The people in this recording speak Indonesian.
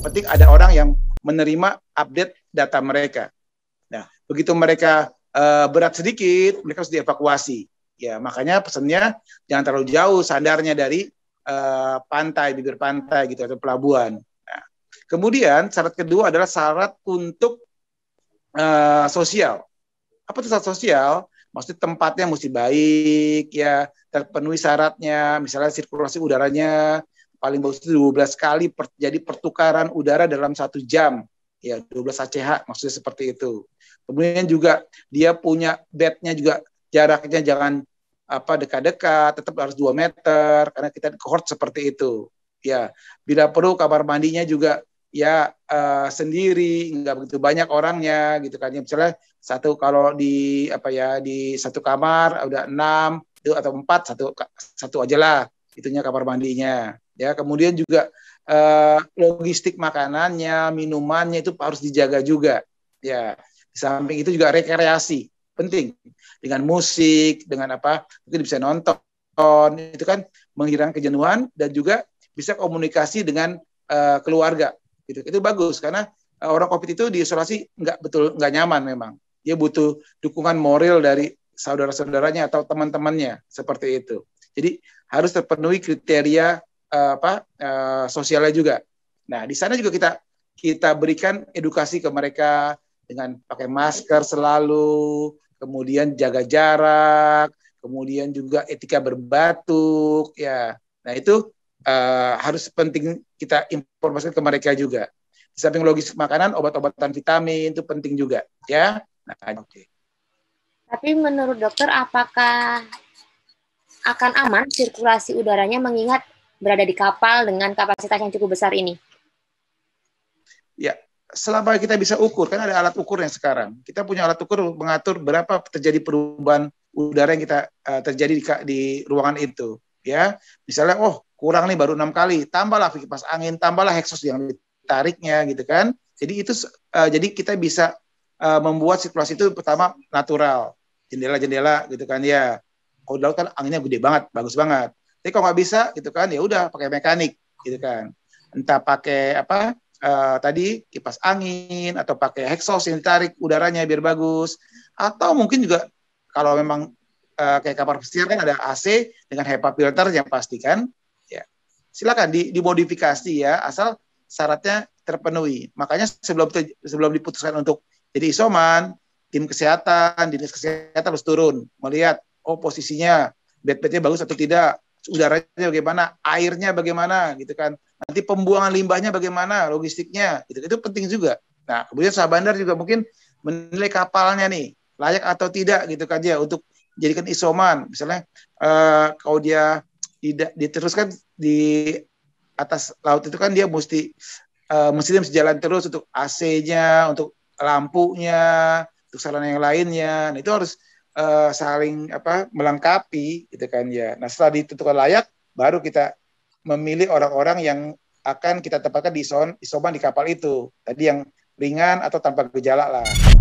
penting ada orang yang menerima update data mereka. Nah, begitu mereka uh, berat sedikit, mereka harus dievakuasi. Ya, makanya pesannya jangan terlalu jauh sandarnya dari uh, pantai, bibir pantai gitu atau pelabuhan. Nah, kemudian syarat kedua adalah syarat untuk uh, sosial. Apa itu syarat sosial? Maksudnya tempatnya mesti baik, ya terpenuhi syaratnya, misalnya sirkulasi udaranya, paling bagus itu 12 kali per, jadi pertukaran udara dalam satu jam ya 12 ACH maksudnya seperti itu kemudian juga dia punya bednya juga jaraknya jangan apa dekat-dekat tetap harus 2 meter karena kita cohort seperti itu ya bila perlu kamar mandinya juga ya uh, sendiri nggak begitu banyak orangnya gitu kan ya misalnya satu kalau di apa ya di satu kamar udah enam itu atau empat satu satu aja lah itunya kamar mandinya ya kemudian juga eh, logistik makanannya minumannya itu harus dijaga juga ya di samping itu juga rekreasi penting dengan musik dengan apa mungkin bisa nonton itu kan menghilangkan kejenuhan dan juga bisa komunikasi dengan eh, keluarga gitu itu bagus karena eh, orang covid itu diisolasi nggak betul nggak nyaman memang dia butuh dukungan moral dari saudara-saudaranya atau teman-temannya seperti itu jadi harus terpenuhi kriteria Eh, apa uh, sosialnya juga. Nah, di sana juga kita kita berikan edukasi ke mereka dengan pakai masker selalu, kemudian jaga jarak, kemudian juga etika berbatuk ya. Nah, itu uh, harus penting kita informasikan ke mereka juga. Di samping logis makanan, obat-obatan vitamin itu penting juga ya. Nah, oke. Okay. Tapi menurut dokter apakah akan aman sirkulasi udaranya mengingat berada di kapal dengan kapasitas yang cukup besar ini? Ya, selama kita bisa ukur, kan ada alat ukur yang sekarang. Kita punya alat ukur mengatur berapa terjadi perubahan udara yang kita uh, terjadi di, di ruangan itu. Ya, misalnya, oh kurang nih baru enam kali, tambahlah kipas angin, tambahlah heksus yang ditariknya, gitu kan. Jadi itu, uh, jadi kita bisa uh, membuat situasi itu pertama natural, jendela-jendela gitu kan ya. Kalau di kan anginnya gede banget, bagus banget. Tapi kalau nggak bisa gitu kan ya udah pakai mekanik gitu kan. Entah pakai apa uh, tadi kipas angin atau pakai exhaust yang ditarik udaranya biar bagus atau mungkin juga kalau memang uh, kayak kamar pesisir kan ada AC dengan HEPA filter yang pastikan ya silakan di, dimodifikasi ya asal syaratnya terpenuhi makanya sebelum sebelum diputuskan untuk jadi isoman tim kesehatan dinas kesehatan harus turun melihat oh posisinya bed bednya bagus atau tidak udaranya bagaimana, airnya bagaimana gitu kan. Nanti pembuangan limbahnya bagaimana, logistiknya gitu. Itu penting juga. Nah, kemudian sahabat bandar juga mungkin menilai kapalnya nih layak atau tidak gitu kan ya untuk jadikan isoman misalnya uh, kalau dia tidak diteruskan di atas laut itu kan dia mesti uh, mesti dia mesti jalan terus untuk AC-nya, untuk lampunya, untuk sarana yang lainnya. Nah, itu harus uh, saling apa melengkapi gitu kan ya. Nah setelah ditentukan layak baru kita memilih orang-orang yang akan kita tempatkan di isoman di kapal itu. Tadi yang ringan atau tanpa gejala lah.